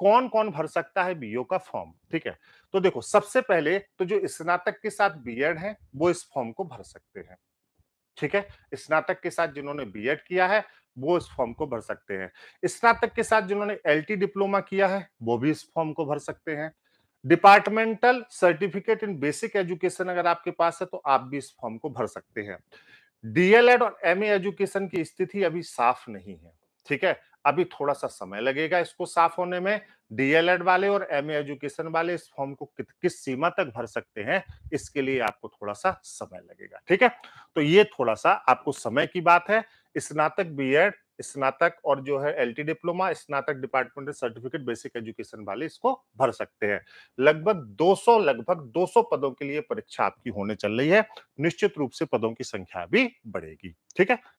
कौन कौन भर सकता है बीओ का फॉर्म ठीक है तो देखो सबसे पहले तो जो स्नातक के साथ बीएड है वो इस फॉर्म को भर सकते हैं ठीक है स्नातक के साथ जिन्होंने बीएड किया है वो इस फॉर्म को भर सकते हैं स्नातक के साथ जिन्होंने एलटी डिप्लोमा किया है वो भी इस फॉर्म को भर सकते हैं departmental certificate in basic education अगर आपके पास है तो आप भी इस फॉर्म को भर सकते हैं डीएलएड और एमए एजुकेशन की स्थिति अभी साफ नहीं है ठीक है अभी थोड़ा सा समय लगेगा इसको साफ होने में डीएलएड वाले और एम एजुकेशन वाले इस फॉर्म को कि, किस सीमा तक भर सकते हैं इसके लिए आपको थोड़ा सा समय लगेगा ठीक है तो ये थोड़ा सा आपको समय की बात है स्नातक बी एड स्नातक और जो है एल डिप्लोमा स्नातक डिपार्टमेंटल सर्टिफिकेट बेसिक एजुकेशन वाले इसको भर सकते हैं लगभग 200 लगभग 200 पदों के लिए परीक्षा आपकी होने चल रही है निश्चित रूप से पदों की संख्या भी बढ़ेगी ठीक है